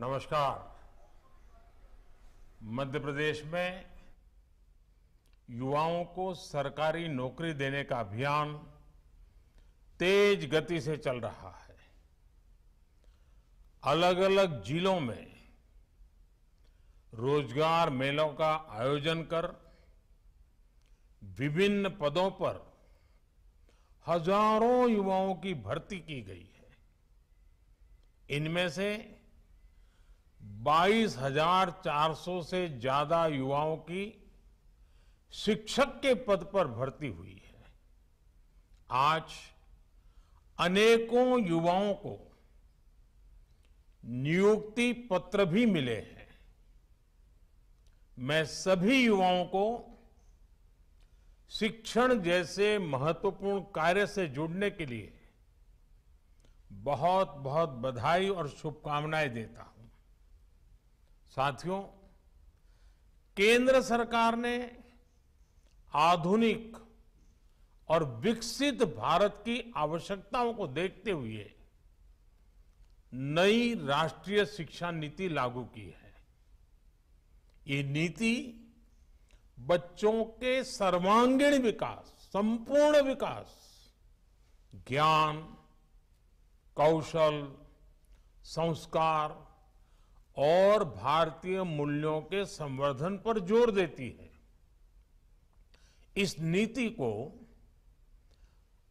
नमस्कार मध्य प्रदेश में युवाओं को सरकारी नौकरी देने का अभियान तेज गति से चल रहा है अलग अलग जिलों में रोजगार मेलों का आयोजन कर विभिन्न पदों पर हजारों युवाओं की भर्ती की गई है इनमें से 22,400 से ज्यादा युवाओं की शिक्षक के पद पर भर्ती हुई है आज अनेकों युवाओं को नियुक्ति पत्र भी मिले हैं मैं सभी युवाओं को शिक्षण जैसे महत्वपूर्ण कार्य से जुड़ने के लिए बहुत बहुत बधाई और शुभकामनाएं देता हूं साथियों केंद्र सरकार ने आधुनिक और विकसित भारत की आवश्यकताओं को देखते हुए नई राष्ट्रीय शिक्षा नीति लागू की है ये नीति बच्चों के सर्वांगीण विकास संपूर्ण विकास ज्ञान कौशल संस्कार और भारतीय मूल्यों के संवर्धन पर जोर देती है इस नीति को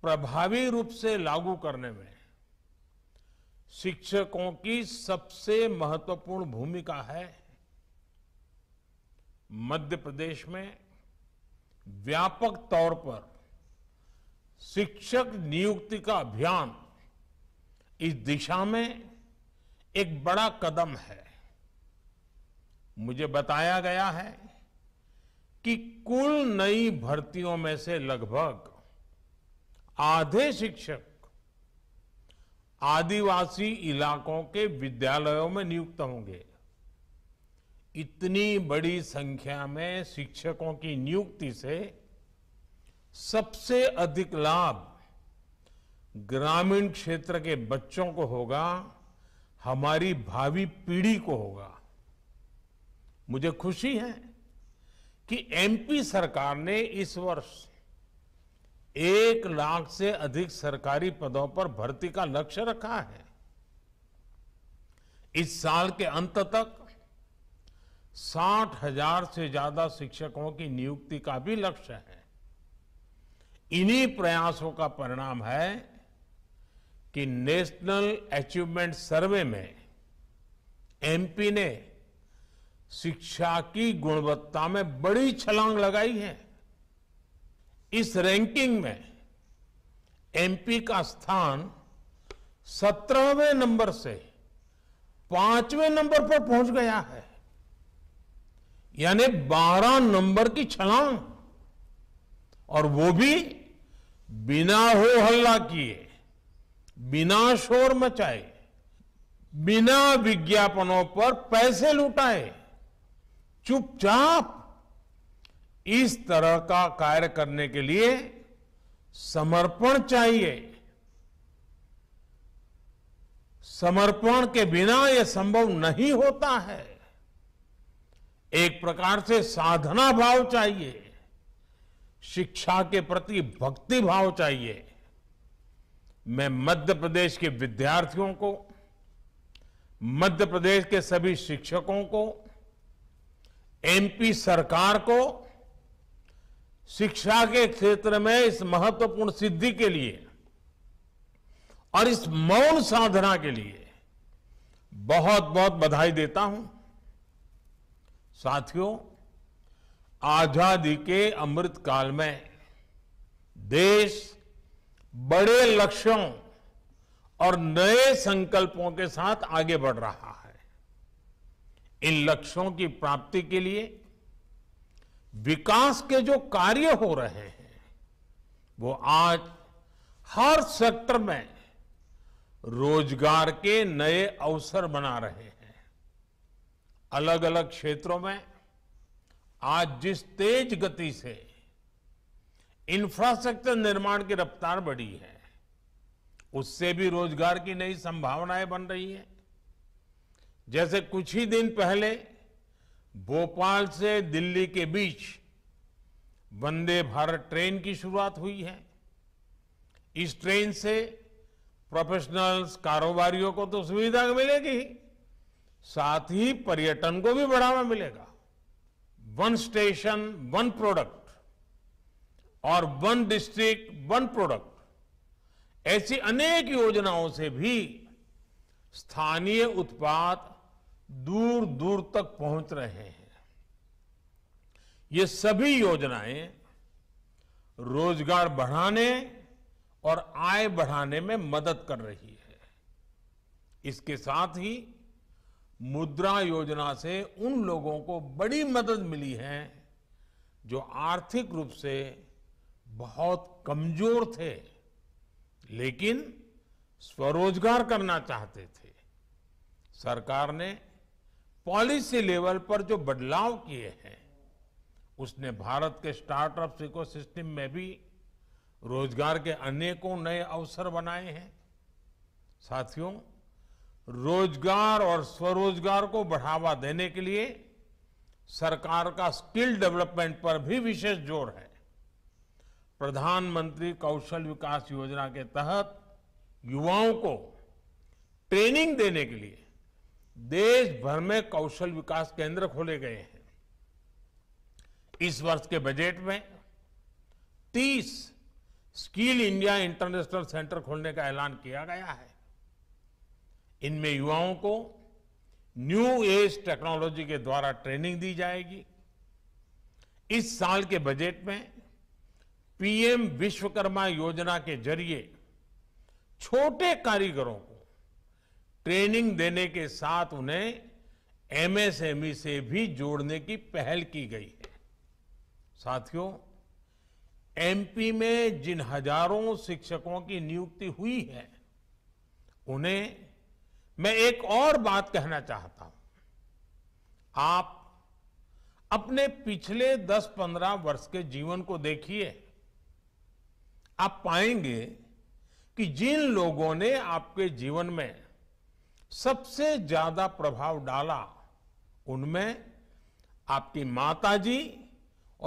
प्रभावी रूप से लागू करने में शिक्षकों की सबसे महत्वपूर्ण भूमिका है मध्य प्रदेश में व्यापक तौर पर शिक्षक नियुक्ति का अभियान इस दिशा में एक बड़ा कदम है मुझे बताया गया है कि कुल नई भर्तियों में से लगभग आधे शिक्षक आदिवासी इलाकों के विद्यालयों में नियुक्त होंगे इतनी बड़ी संख्या में शिक्षकों की नियुक्ति से सबसे अधिक लाभ ग्रामीण क्षेत्र के बच्चों को होगा हमारी भावी पीढ़ी को होगा मुझे खुशी है कि एमपी सरकार ने इस वर्ष एक लाख से अधिक सरकारी पदों पर भर्ती का लक्ष्य रखा है इस साल के अंत तक साठ हजार से ज्यादा शिक्षकों की नियुक्ति का भी लक्ष्य है इन्हीं प्रयासों का परिणाम है कि नेशनल अचीवमेंट सर्वे में एमपी ने शिक्षा की गुणवत्ता में बड़ी छलांग लगाई है इस रैंकिंग में एमपी का स्थान सत्रहवें नंबर से पांचवें नंबर पर पहुंच गया है यानी बारह नंबर की छलांग और वो भी बिना हो हल्ला किए बिना शोर मचाए बिना विज्ञापनों पर पैसे लुटाए चुपचाप इस तरह का कार्य करने के लिए समर्पण चाहिए समर्पण के बिना यह संभव नहीं होता है एक प्रकार से साधना भाव चाहिए शिक्षा के प्रति भक्ति भाव चाहिए मैं मध्य प्रदेश के विद्यार्थियों को मध्य प्रदेश के सभी शिक्षकों को एमपी सरकार को शिक्षा के क्षेत्र में इस महत्वपूर्ण सिद्धि के लिए और इस मौन साधना के लिए बहुत बहुत बधाई देता हूं साथियों आजादी के अमृत काल में देश बड़े लक्ष्यों और नए संकल्पों के साथ आगे बढ़ रहा है इन लक्ष्यों की प्राप्ति के लिए विकास के जो कार्य हो रहे हैं वो आज हर सेक्टर में रोजगार के नए अवसर बना रहे हैं अलग अलग क्षेत्रों में आज जिस तेज गति से इंफ्रास्ट्रक्चर निर्माण की रफ्तार बढ़ी है उससे भी रोजगार की नई संभावनाएं बन रही हैं जैसे कुछ ही दिन पहले भोपाल से दिल्ली के बीच वंदे भारत ट्रेन की शुरुआत हुई है इस ट्रेन से प्रोफेशनल्स कारोबारियों को तो सुविधा मिलेगी साथ ही पर्यटन को भी बढ़ावा मिलेगा वन स्टेशन वन प्रोडक्ट और वन डिस्ट्रिक्ट वन प्रोडक्ट ऐसी अनेक योजनाओं से भी स्थानीय उत्पाद दूर दूर तक पहुंच रहे हैं ये सभी योजनाएं रोजगार बढ़ाने और आय बढ़ाने में मदद कर रही है इसके साथ ही मुद्रा योजना से उन लोगों को बड़ी मदद मिली है जो आर्थिक रूप से बहुत कमजोर थे लेकिन स्वरोजगार करना चाहते थे सरकार ने पॉलिसी लेवल पर जो बदलाव किए हैं उसने भारत के स्टार्टअप इकोसिस्टम में भी रोजगार के अनेकों नए अवसर बनाए हैं साथियों रोजगार और स्वरोजगार को बढ़ावा देने के लिए सरकार का स्किल डेवलपमेंट पर भी विशेष जोर है प्रधानमंत्री कौशल विकास योजना के तहत युवाओं को ट्रेनिंग देने के लिए देश भर में कौशल विकास केंद्र खोले गए हैं इस वर्ष के बजट में 30 स्किल इंडिया इंटरनेशनल सेंटर खोलने का ऐलान किया गया है इनमें युवाओं को न्यू एज टेक्नोलॉजी के द्वारा ट्रेनिंग दी जाएगी इस साल के बजट में पीएम विश्वकर्मा योजना के जरिए छोटे कारीगरों को ट्रेनिंग देने के साथ उन्हें एमएसएमई e से भी जोड़ने की पहल की गई है साथियों एमपी में जिन हजारों शिक्षकों की नियुक्ति हुई है उन्हें मैं एक और बात कहना चाहता हूं आप अपने पिछले 10-15 वर्ष के जीवन को देखिए आप पाएंगे कि जिन लोगों ने आपके जीवन में सबसे ज्यादा प्रभाव डाला उनमें आपकी माताजी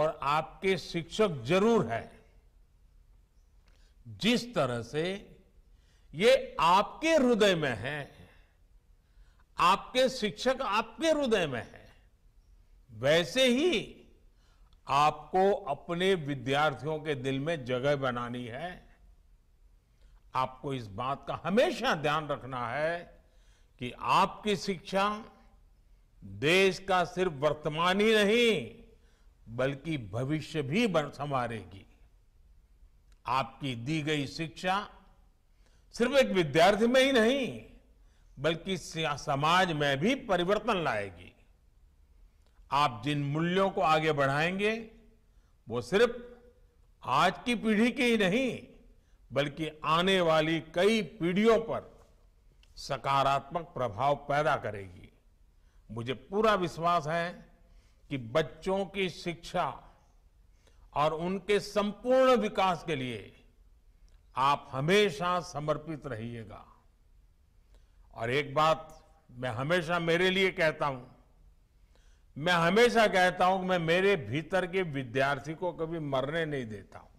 और आपके शिक्षक जरूर है जिस तरह से ये आपके हृदय में है आपके शिक्षक आपके हृदय में है वैसे ही आपको अपने विद्यार्थियों के दिल में जगह बनानी है आपको इस बात का हमेशा ध्यान रखना है कि आपकी शिक्षा देश का सिर्फ वर्तमान ही नहीं बल्कि भविष्य भी संवारेगी आपकी दी गई शिक्षा सिर्फ एक विद्यार्थी में ही नहीं बल्कि समाज में भी परिवर्तन लाएगी आप जिन मूल्यों को आगे बढ़ाएंगे वो सिर्फ आज की पीढ़ी के ही नहीं बल्कि आने वाली कई पीढ़ियों पर सकारात्मक प्रभाव पैदा करेगी मुझे पूरा विश्वास है कि बच्चों की शिक्षा और उनके संपूर्ण विकास के लिए आप हमेशा समर्पित रहिएगा और एक बात मैं हमेशा मेरे लिए कहता हूं मैं हमेशा कहता हूं कि मैं मेरे भीतर के विद्यार्थी को कभी मरने नहीं देता हूं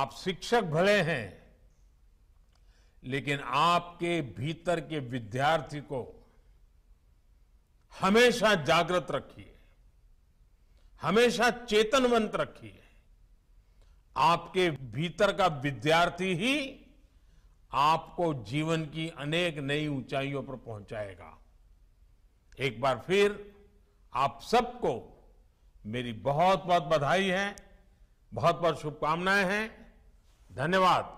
आप शिक्षक भले हैं लेकिन आपके भीतर के विद्यार्थी को हमेशा जागृत रखिए हमेशा चेतनवंत रखिए आपके भीतर का विद्यार्थी ही आपको जीवन की अनेक नई ऊंचाइयों पर पहुंचाएगा एक बार फिर आप सबको मेरी बहुत बहुत बधाई है बहुत बहुत शुभकामनाएं हैं धन्यवाद